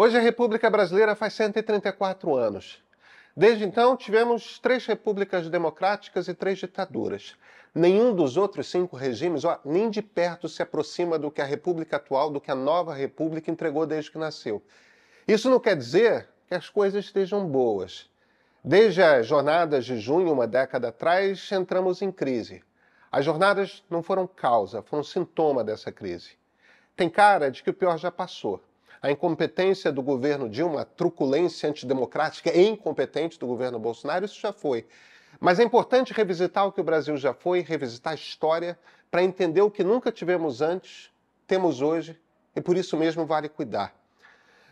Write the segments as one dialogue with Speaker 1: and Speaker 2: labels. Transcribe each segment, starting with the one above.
Speaker 1: Hoje a República Brasileira faz 134 anos. Desde então, tivemos três repúblicas democráticas e três ditaduras. Nenhum dos outros cinco regimes ó, nem de perto se aproxima do que a República atual, do que a nova República entregou desde que nasceu. Isso não quer dizer que as coisas estejam boas. Desde as jornadas de junho, uma década atrás, entramos em crise. As jornadas não foram causa, foram sintoma dessa crise. Tem cara de que o pior já passou. A incompetência do governo Dilma, a truculência antidemocrática e incompetente do governo Bolsonaro, isso já foi. Mas é importante revisitar o que o Brasil já foi, revisitar a história, para entender o que nunca tivemos antes, temos hoje, e por isso mesmo vale cuidar.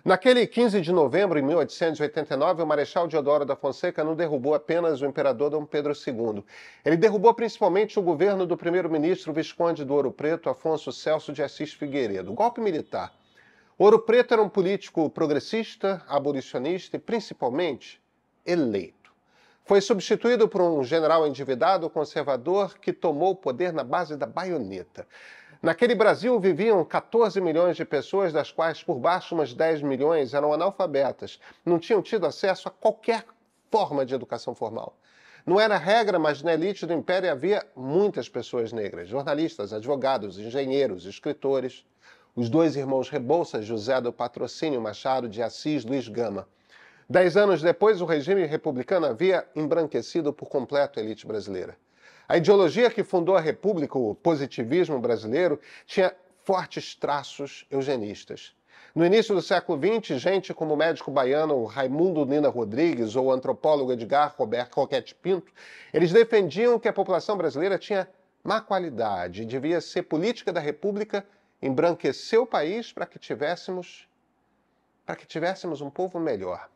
Speaker 1: Naquele 15 de novembro de 1889, o Marechal Deodoro da Fonseca não derrubou apenas o imperador Dom Pedro II. Ele derrubou principalmente o governo do primeiro-ministro Visconde do Ouro Preto, Afonso Celso de Assis Figueiredo. golpe militar Ouro Preto era um político progressista, abolicionista e principalmente eleito. Foi substituído por um general endividado conservador que tomou o poder na base da baioneta. Naquele Brasil viviam 14 milhões de pessoas, das quais por baixo umas 10 milhões eram analfabetas, não tinham tido acesso a qualquer forma de educação formal. Não era regra, mas na elite do império havia muitas pessoas negras: jornalistas, advogados, engenheiros, escritores os dois irmãos Rebouças, José do Patrocínio Machado de Assis Luiz Gama. Dez anos depois, o regime republicano havia embranquecido por completo a elite brasileira. A ideologia que fundou a República, o positivismo brasileiro, tinha fortes traços eugenistas. No início do século XX, gente como o médico baiano Raimundo Nina Rodrigues ou o antropólogo Edgar Roberto Roquete Pinto, eles defendiam que a população brasileira tinha má qualidade e devia ser política da República embranqueceu o país para que tivéssemos para que tivéssemos um povo melhor.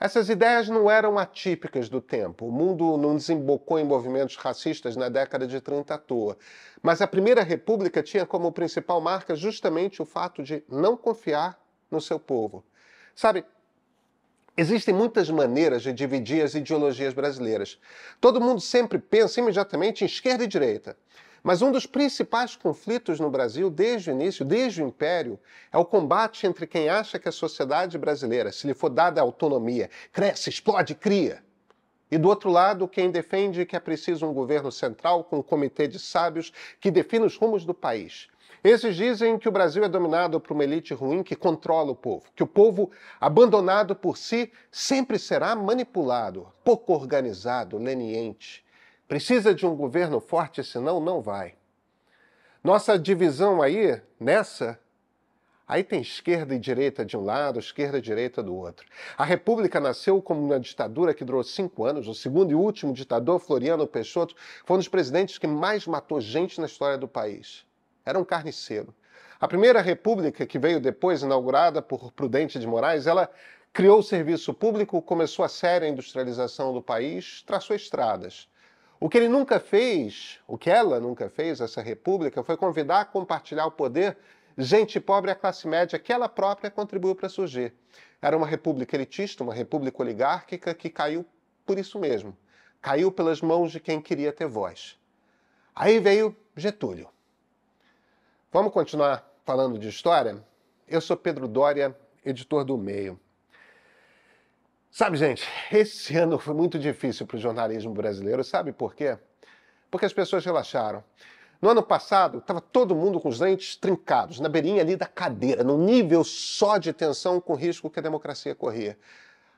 Speaker 1: Essas ideias não eram atípicas do tempo. O mundo não desembocou em movimentos racistas na década de 30 à toa. Mas a Primeira República tinha como principal marca justamente o fato de não confiar no seu povo. Sabe, Existem muitas maneiras de dividir as ideologias brasileiras. Todo mundo sempre pensa imediatamente em esquerda e direita. Mas um dos principais conflitos no Brasil desde o início, desde o Império, é o combate entre quem acha que a sociedade brasileira, se lhe for dada autonomia, cresce, explode, cria. E do outro lado, quem defende que é preciso um governo central com um comitê de sábios que defina os rumos do país. Esses dizem que o Brasil é dominado por uma elite ruim que controla o povo, que o povo, abandonado por si, sempre será manipulado, pouco organizado, leniente. Precisa de um governo forte, senão não vai. Nossa divisão aí, nessa, aí tem esquerda e direita de um lado, esquerda e direita do outro. A República nasceu como uma ditadura que durou cinco anos. O segundo e último ditador, Floriano Peixoto, foi um dos presidentes que mais matou gente na história do país. Era um carniceiro. A primeira república, que veio depois, inaugurada por Prudente de Moraes, ela criou o serviço público, começou a séria industrialização do país, traçou estradas. O que ele nunca fez, o que ela nunca fez, essa república, foi convidar a compartilhar o poder gente pobre e a classe média que ela própria contribuiu para surgir. Era uma república elitista, uma república oligárquica que caiu por isso mesmo. Caiu pelas mãos de quem queria ter voz. Aí veio Getúlio. Vamos continuar falando de história? Eu sou Pedro Dória, editor do Meio. Sabe, gente, esse ano foi muito difícil para o jornalismo brasileiro, sabe por quê? Porque as pessoas relaxaram. No ano passado, estava todo mundo com os dentes trincados, na beirinha ali da cadeira, num nível só de tensão com o risco que a democracia corria.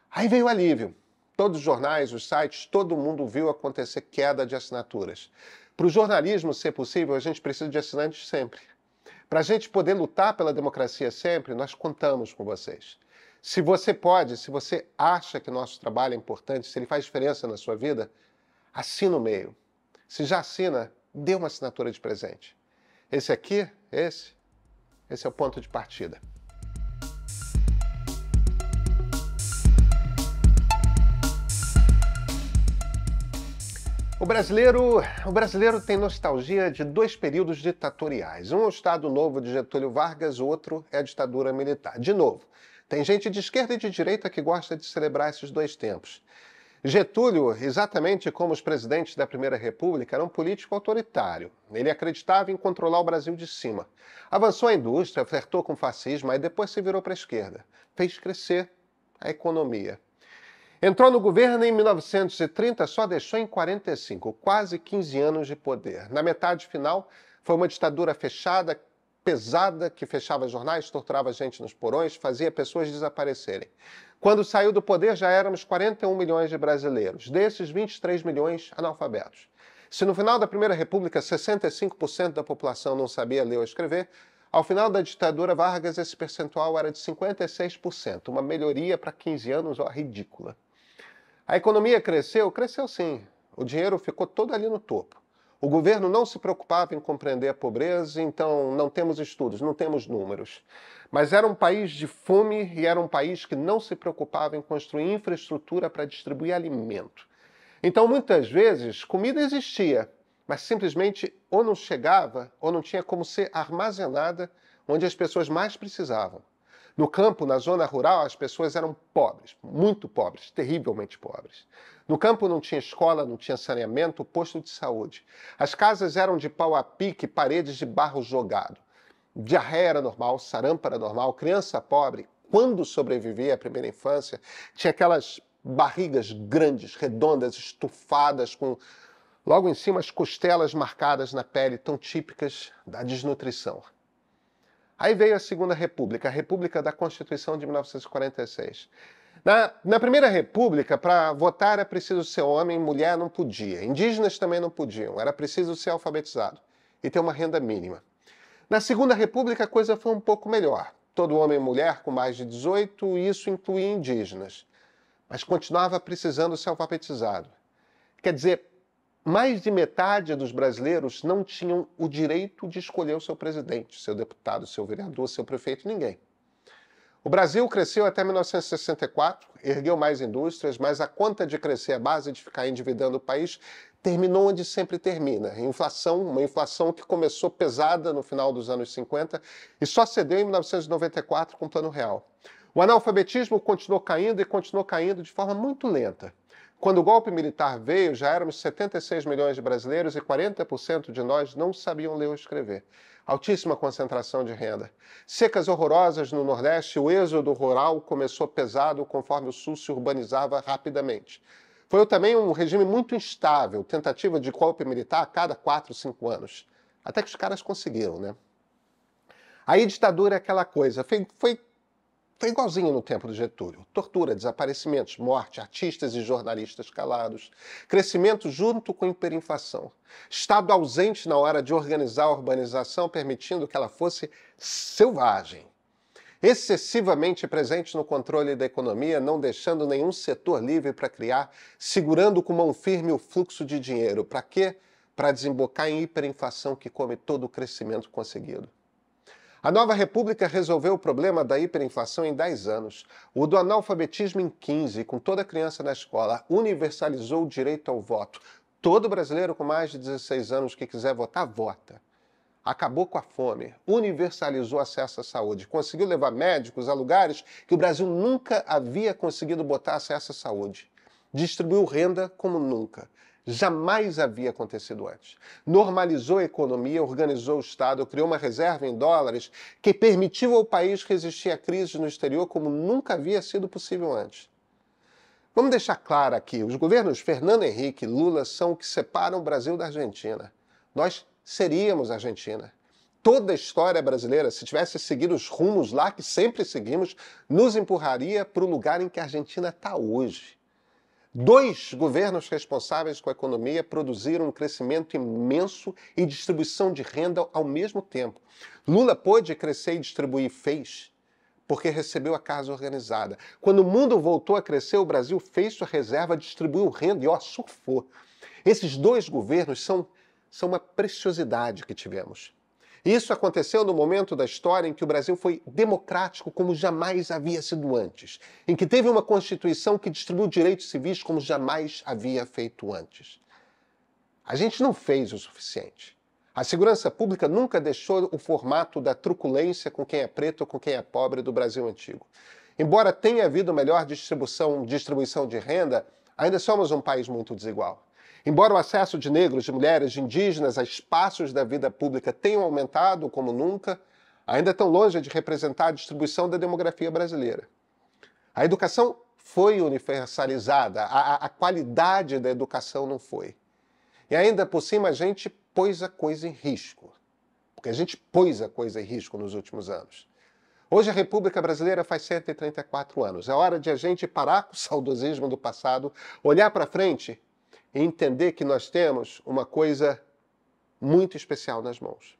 Speaker 1: Aí veio o alívio. Todos os jornais, os sites, todo mundo viu acontecer queda de assinaturas. Para o jornalismo ser possível, a gente precisa de assinantes sempre. Para a gente poder lutar pela democracia sempre, nós contamos com vocês. Se você pode, se você acha que nosso trabalho é importante, se ele faz diferença na sua vida, assina o meio. Se já assina, dê uma assinatura de presente. Esse aqui, esse, esse é o ponto de partida. O brasileiro, o brasileiro tem nostalgia de dois períodos ditatoriais. Um é o Estado Novo de Getúlio Vargas, o outro é a ditadura militar. De novo, tem gente de esquerda e de direita que gosta de celebrar esses dois tempos. Getúlio, exatamente como os presidentes da Primeira República, era um político autoritário. Ele acreditava em controlar o Brasil de cima. Avançou a indústria, flertou com o fascismo, aí depois se virou para a esquerda. Fez crescer a economia. Entrou no governo em 1930, só deixou em 45, quase 15 anos de poder. Na metade final, foi uma ditadura fechada, pesada que fechava jornais, torturava gente nos porões, fazia pessoas desaparecerem. Quando saiu do poder, já éramos 41 milhões de brasileiros, desses 23 milhões analfabetos. Se no final da Primeira República 65% da população não sabia ler ou escrever, ao final da ditadura Vargas esse percentual era de 56%, uma melhoria para 15 anos ó, ridícula. A economia cresceu? Cresceu sim. O dinheiro ficou todo ali no topo. O governo não se preocupava em compreender a pobreza, então não temos estudos, não temos números. Mas era um país de fome e era um país que não se preocupava em construir infraestrutura para distribuir alimento. Então, muitas vezes, comida existia, mas simplesmente ou não chegava ou não tinha como ser armazenada onde as pessoas mais precisavam. No campo, na zona rural, as pessoas eram pobres, muito pobres, terrivelmente pobres. No campo não tinha escola, não tinha saneamento, posto de saúde. As casas eram de pau a pique, paredes de barro jogado. Diarreia era normal, sarampo era normal, criança pobre, quando sobrevivia à primeira infância, tinha aquelas barrigas grandes, redondas, estufadas, com logo em cima as costelas marcadas na pele, tão típicas da desnutrição. Aí veio a Segunda República, a República da Constituição de 1946. Na, na Primeira República, para votar era é preciso ser homem, mulher não podia, indígenas também não podiam, era preciso ser alfabetizado e ter uma renda mínima. Na Segunda República, a coisa foi um pouco melhor. Todo homem e mulher com mais de 18, isso incluía indígenas, mas continuava precisando ser alfabetizado. Quer dizer, mais de metade dos brasileiros não tinham o direito de escolher o seu presidente, seu deputado, seu vereador, seu prefeito, ninguém. O Brasil cresceu até 1964, ergueu mais indústrias, mas a conta de crescer a base de ficar endividando o país terminou onde sempre termina. Inflação, uma inflação que começou pesada no final dos anos 50 e só cedeu em 1994 com o Plano Real. O analfabetismo continuou caindo e continuou caindo de forma muito lenta. Quando o golpe militar veio, já éramos 76 milhões de brasileiros e 40% de nós não sabiam ler ou escrever. Altíssima concentração de renda. Secas horrorosas no Nordeste, o êxodo rural começou pesado conforme o Sul se urbanizava rapidamente. Foi também um regime muito instável, tentativa de golpe militar a cada 4, 5 anos. Até que os caras conseguiram, né? Aí ditadura é aquela coisa. Foi, foi foi igualzinho no tempo do Getúlio. Tortura, desaparecimentos, morte, artistas e jornalistas calados, crescimento junto com hiperinflação, Estado ausente na hora de organizar a urbanização, permitindo que ela fosse selvagem. Excessivamente presente no controle da economia, não deixando nenhum setor livre para criar, segurando com mão firme o fluxo de dinheiro. Para quê? Para desembocar em hiperinflação que come todo o crescimento conseguido. A nova república resolveu o problema da hiperinflação em 10 anos, o do analfabetismo em 15, com toda criança na escola, universalizou o direito ao voto. Todo brasileiro com mais de 16 anos que quiser votar, vota acabou com a fome, universalizou acesso à saúde, conseguiu levar médicos a lugares que o Brasil nunca havia conseguido botar acesso à saúde, distribuiu renda como nunca, jamais havia acontecido antes. Normalizou a economia, organizou o Estado, criou uma reserva em dólares que permitiu ao país resistir à crise no exterior como nunca havia sido possível antes. Vamos deixar claro aqui: os governos Fernando Henrique e Lula são o que separam o Brasil da Argentina. Nós seríamos a Argentina. Toda a história brasileira, se tivesse seguido os rumos lá que sempre seguimos, nos empurraria para o lugar em que a Argentina está hoje. Dois governos responsáveis com a economia produziram um crescimento imenso e distribuição de renda ao mesmo tempo. Lula pôde crescer e distribuir, fez, porque recebeu a casa organizada. Quando o mundo voltou a crescer, o Brasil fez sua reserva, distribuiu renda e, ó, surfou. Esses dois governos são, são uma preciosidade que tivemos. Isso aconteceu no momento da história em que o Brasil foi democrático como jamais havia sido antes, em que teve uma Constituição que distribuiu direitos civis como jamais havia feito antes. A gente não fez o suficiente. A segurança pública nunca deixou o formato da truculência com quem é preto ou com quem é pobre do Brasil antigo. Embora tenha havido melhor distribuição, distribuição de renda, ainda somos um país muito desigual. Embora o acesso de negros, de mulheres, de indígenas a espaços da vida pública tenha aumentado como nunca, ainda estão longe de representar a distribuição da demografia brasileira. A educação foi universalizada, a, a qualidade da educação não foi. E ainda por cima a gente pôs a coisa em risco, porque a gente pôs a coisa em risco nos últimos anos. Hoje a República Brasileira faz 134 anos. É hora de a gente parar com o saudosismo do passado, olhar para frente e entender que nós temos uma coisa muito especial nas mãos.